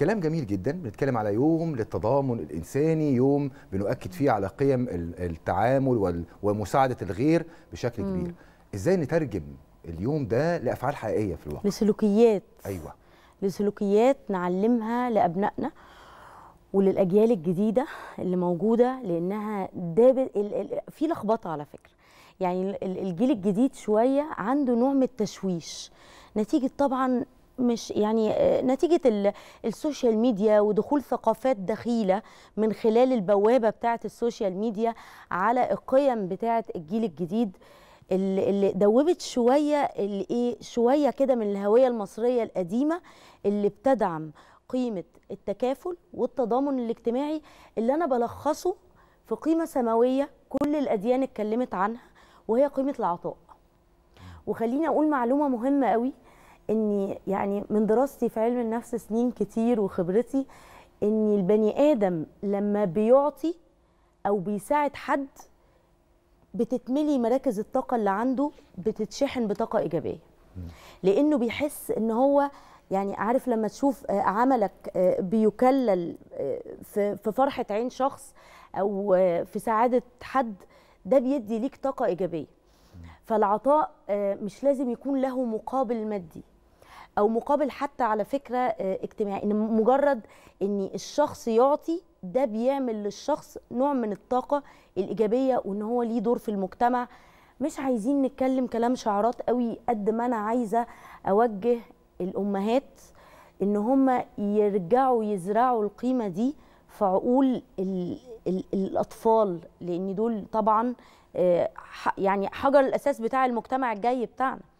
كلام جميل جدا بنتكلم على يوم للتضامن الانساني يوم بنؤكد فيه على قيم التعامل ومساعده الغير بشكل مم. كبير ازاي نترجم اليوم ده لافعال حقيقيه في الواقع لسلوكيات ايوه لسلوكيات نعلمها لابنائنا وللاجيال الجديده اللي موجوده لانها داب في لخبطه على فكره يعني الجيل الجديد شويه عنده نوع من التشويش نتيجه طبعا مش يعني آه، نتيجة السوشيال ميديا ودخول ثقافات دخيلة من خلال البوابة بتاعة السوشيال ميديا على القيم بتاعة الجيل الجديد اللي دوبت شوية اللي إيه شوية كده من الهوية المصرية القديمة اللي بتدعم قيمة التكافل والتضامن الاجتماعي اللي أنا بلخصه في قيمة سماوية كل الأديان اتكلمت عنها وهي قيمة العطاء وخليني أقول معلومة مهمة قوي اني يعني من دراستي في علم النفس سنين كتير وخبرتي ان البني ادم لما بيعطي او بيساعد حد بتتملي مراكز الطاقه اللي عنده بتتشحن بطاقه ايجابيه لانه بيحس ان هو يعني عارف لما تشوف آه، عملك آه، بيكلل آه، في فرحه عين شخص او في سعاده حد ده بيدي ليك طاقه ايجابيه فالعطاء مش لازم يكون له مقابل مادي او مقابل حتى على فكره آه، اجتماعي ان مجرد ان الشخص يعطي ده بيعمل للشخص نوع من الطاقه الايجابيه وان هو ليه دور في المجتمع مش عايزين نتكلم كلام شعارات قوي قد ما انا عايزه اوجه الامهات ان هم يرجعوا يزرعوا القيمه دي في عقول الاطفال لان دول طبعا آه، يعني حجر الاساس بتاع المجتمع الجاي بتاعنا